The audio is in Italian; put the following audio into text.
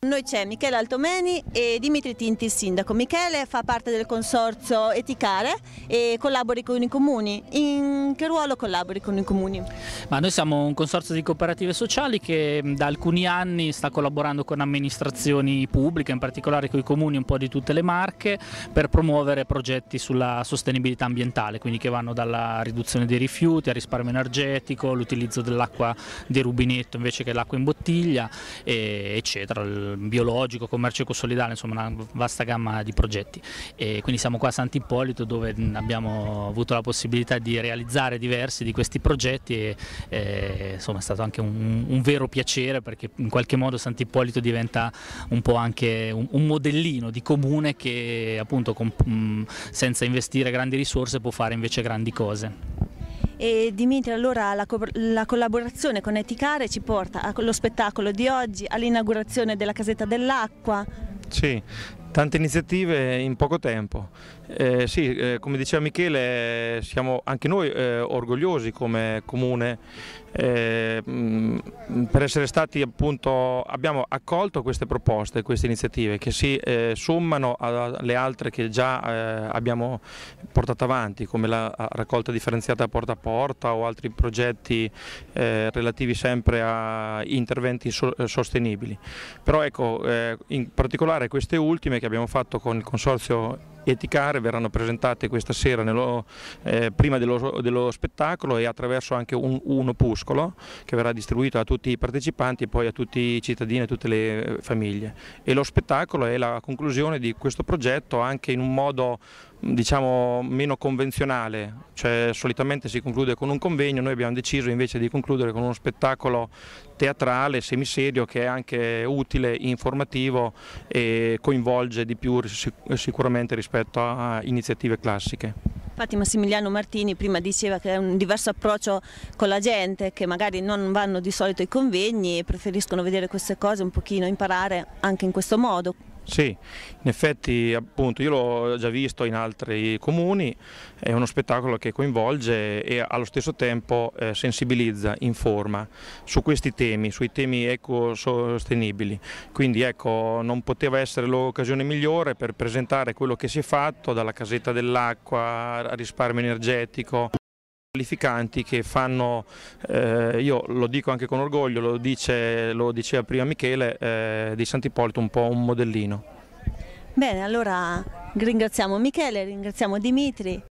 Noi c'è Michele Altomeni e Dimitri Tinti, il sindaco. Michele fa parte del consorzio Eticare e collabori con i comuni. In che ruolo collabori con i comuni? Ma noi siamo un consorzio di cooperative sociali che da alcuni anni sta collaborando con amministrazioni pubbliche, in particolare con i comuni un po' di tutte le marche, per promuovere progetti sulla sostenibilità ambientale, quindi che vanno dalla riduzione dei rifiuti al risparmio energetico, l'utilizzo dell'acqua di rubinetto invece che l'acqua in bottiglia, eccetera Ehm, biologico, commercio ecosolidale, insomma una vasta gamma di progetti. E quindi siamo qua a Sant'Ippolito dove abbiamo avuto la possibilità di realizzare diversi di questi progetti e, e insomma è stato anche un, un, vero piacere perché in qualche modo Sant'Ippolito diventa un po' anche un, un modellino di comune che appunto con, senza investire grandi risorse può fare invece grandi cose. E Dimitri, allora la, co la collaborazione con Eticare ci porta allo spettacolo di oggi, all'inaugurazione della casetta dell'acqua. Sì, Tante iniziative in poco tempo. Eh, sì, eh, come diceva Michele, siamo anche noi eh, orgogliosi come comune mh, eh, mm, per essere stati appunto, abbiamo accolto queste proposte, queste iniziative che si eh, sommano alle altre che già eh, abbiamo portato avanti, come la raccolta differenziata porta a porta o altri progetti relativi sempre a interventi so sostenibili. Però ecco, in particolare queste ultime che abbiamo fatto con il Consorzio Eticar verranno presentate questa sera nello, eh, prima dello, dello, spettacolo e attraverso anche un, un, opuscolo che verrà distribuito a tutti i partecipanti e poi a tutti i cittadini e a tutte le eh, famiglie. E lo spettacolo è la conclusione di questo progetto anche in un modo diciamo meno convenzionale, cioè solitamente si conclude con un convegno, noi abbiamo deciso invece di concludere con uno spettacolo teatrale, semiserio che è anche utile, informativo e coinvolge di più sicuramente rispetto a iniziative classiche. Infatti Massimiliano Martini prima diceva che è un diverso approccio con la gente che magari non vanno di solito ai convegni e preferiscono vedere queste cose un pochino imparare anche in questo modo. Sì, in effetti appunto io l'ho già visto in altri comuni, è uno spettacolo che coinvolge e allo stesso tempo eh, sensibilizza, informa su questi temi, sui temi ecosostenibili, quindi ecco non poteva essere l'occasione migliore per presentare quello che si è fatto dalla casetta dell'acqua al risparmio energetico qualificanti che fanno, eh, io lo dico anche con orgoglio, lo, dice, lo diceva prima Michele, eh, di Sant'Ippolito un po' un modellino. Bene, allora ringraziamo Michele, ringraziamo Dimitri